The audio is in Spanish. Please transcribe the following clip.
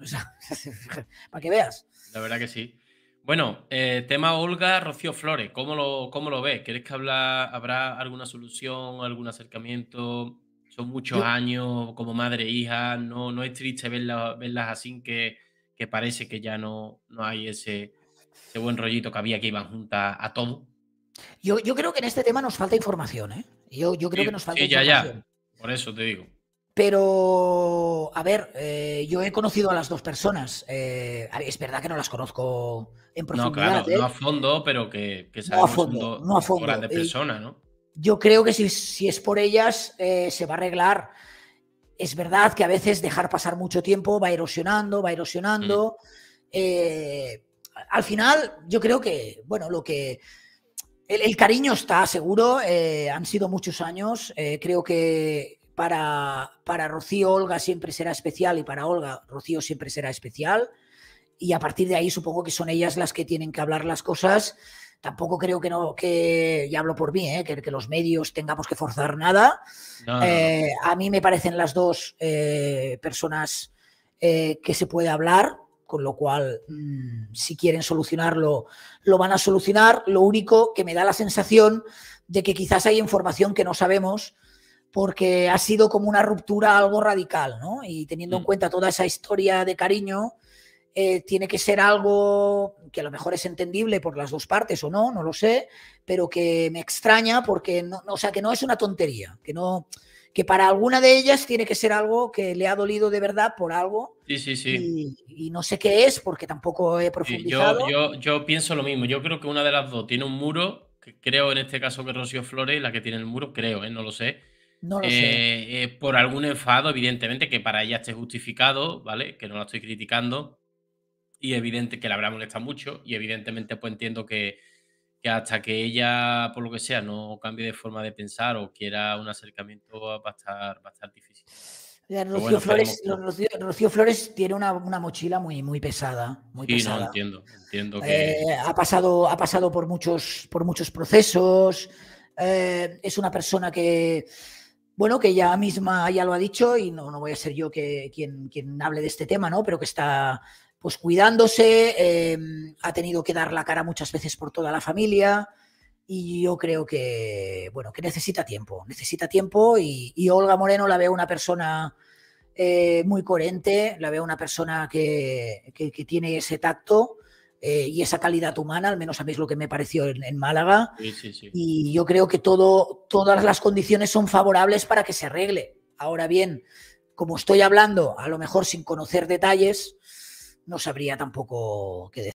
para que veas. La verdad que sí. Bueno, eh, tema Olga Rocío Flores, ¿cómo lo, cómo lo ves? quieres que habla, habrá alguna solución, algún acercamiento? Son muchos años como madre e hija, no, no es triste verlas así que, parece que ya no, no hay ese, buen rollito que había que iban juntas a todo. Yo, creo que en este tema nos falta información, ¿eh? Yo, creo que nos falta ya, Ya. Por eso te digo. Pero, a ver, eh, yo he conocido a las dos personas. Eh, es verdad que no las conozco en profundidad. No, claro, ¿eh? no a fondo, pero que, que no a fondo, no a Yo creo que si, es por ellas, se va a arreglar. Es verdad que a veces dejar pasar mucho tiempo va erosionando, va erosionando. Mm. al final, yo creo que, bueno, lo que. el cariño está, seguro. han sido muchos años. creo que para, para Rocío Olga siempre será especial y para Olga Rocío siempre será especial. Y a partir de ahí supongo que son ellas las que tienen que hablar las cosas. Tampoco creo que no, que ya hablo por mí, ¿eh? que, los medios tengamos que forzar nada. Eh, a mí me parecen las dos eh, personas que se puede hablar, con lo cual mm, si quieren solucionarlo, lo van a solucionar. Lo único que me da la sensación de que quizás hay información que no sabemos porque ha sido como una ruptura algo radical, ¿no? Y teniendo en mm. cuenta toda esa historia de cariño, eh, tiene que ser algo que a lo mejor es entendible por las dos partes o no, no lo sé, pero que me extraña porque, no, o sea, que no es una tontería, que no que para alguna de ellas tiene que ser algo que le ha dolido de verdad por algo. Sí, sí, sí. Y, no sé qué es porque tampoco he profundizado. yo, pienso lo mismo. Yo creo que una de las dos tiene un muro, que creo en este caso que Rocío Flores, la que tiene el muro, creo, ¿eh? no lo sé no eh, eh, por algún enfado, evidentemente, que para ella esté justificado, ¿vale? Que no la estoy criticando. Y evidente que la habrá molestado mucho. Y evidentemente, pues entiendo que, hasta que ella, por lo que sea, no cambie de forma de pensar o quiera un acercamiento, va a estar, difícil. Rocío, Flores, tiene una, mochila muy, muy pesada. sí, no, entiendo. Eh, ha, pasado, ha pasado por muchos, por muchos procesos. es una persona que, bueno, que ya misma ya lo ha dicho y no, no voy a ser yo que, quien, quien hable de este tema, ¿no? Pero que está pues cuidándose, em, ha tenido que dar la cara muchas veces por toda la familia y yo creo que, bueno, que necesita tiempo, necesita tiempo y, Olga Moreno la veo una persona eh, muy coherente, la veo una persona que tiene ese tacto eh, y esa calidad humana, al menos sabéis lo que me pareció en, Málaga. Y yo creo que todo, todas las condiciones son favorables para que se arregle. Ahora bien, como estoy hablando, a lo mejor sin conocer detalles, no sabría tampoco qué decir.